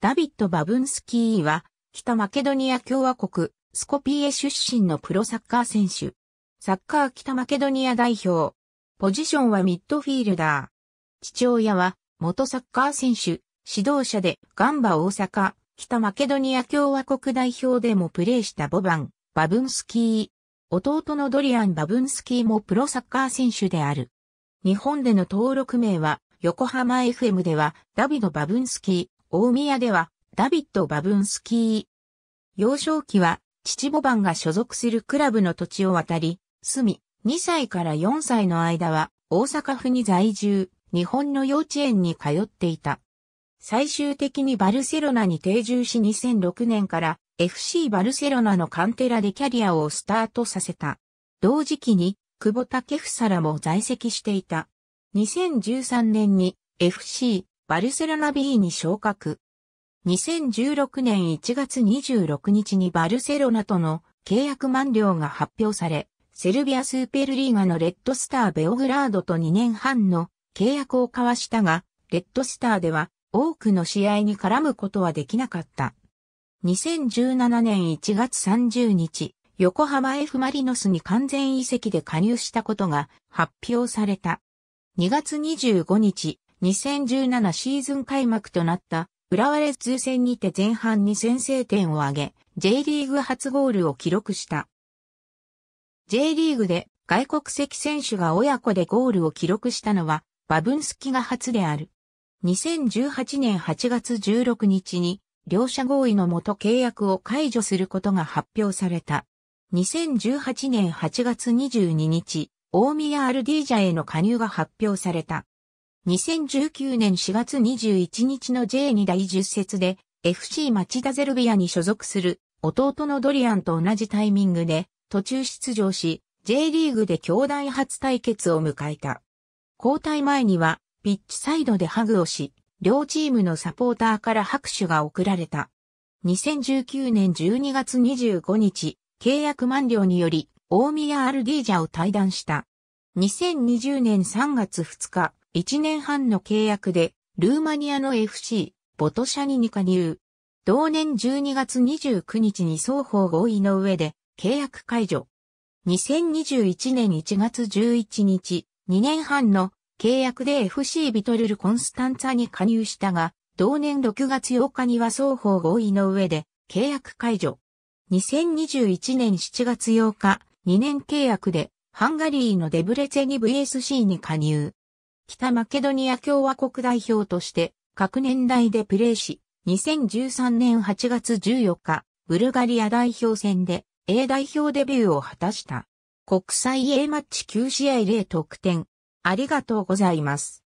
ダビッド・バブンスキーは、北マケドニア共和国、スコピエ出身のプロサッカー選手。サッカー北マケドニア代表。ポジションはミッドフィールダー。父親は、元サッカー選手、指導者でガンバ大阪、北マケドニア共和国代表でもプレーしたボバン、バブンスキー。弟のドリアン・バブンスキーもプロサッカー選手である。日本での登録名は、横浜 FM では、ダビド・バブンスキー。大宮では、ダビッド・バブンスキー。幼少期は、父母番が所属するクラブの土地を渡り、住み、2歳から4歳の間は、大阪府に在住、日本の幼稚園に通っていた。最終的にバルセロナに定住し2006年から FC バルセロナのカンテラでキャリアをスタートさせた。同時期に久保建英らも在籍していた。2013年に FC バルセロナ B に昇格。2016年1月26日にバルセロナとの契約満了が発表され、セルビアスーペルリーガのレッドスターベオグラードと2年半の契約を交わしたが、レッドスターでは多くの試合に絡むことはできなかった。2017年1月30日、横浜 F マリノスに完全移籍で加入したことが発表された。2月25日、2017シーズン開幕となった浦和レッズ戦にて前半に先制点を挙げ、J リーグ初ゴールを記録した。J リーグで外国籍選手が親子でゴールを記録したのは、バブンスキが初である。2018年8月16日に、両者合意のもと契約を解除することが発表された。2018年8月22日、大宮アルディージャへの加入が発表された。2019年4月21日の J2 第10節で FC 町田ゼルビアに所属する弟のドリアンと同じタイミングで途中出場し J リーグで兄弟初対決を迎えた。交代前にはピッチサイドでハグをし、両チームのサポーターから拍手が送られた。2019年12月25日、契約満了により、大宮アルディージャを退団した。2020年3月2日、1年半の契約で、ルーマニアの FC、ボトシャニに加入。同年12月29日に双方合意の上で、契約解除。2021年1月11日、2年半の契約で FC ビトルル・コンスタンツァに加入したが、同年6月8日には双方合意の上で契約解除。2021年7月8日、2年契約でハンガリーのデブレツェに VSC に加入。北マケドニア共和国代表として各年代でプレーし、2013年8月14日、ブルガリア代表戦で A 代表デビューを果たした。国際 A マッチ9試合0得点。ありがとうございます。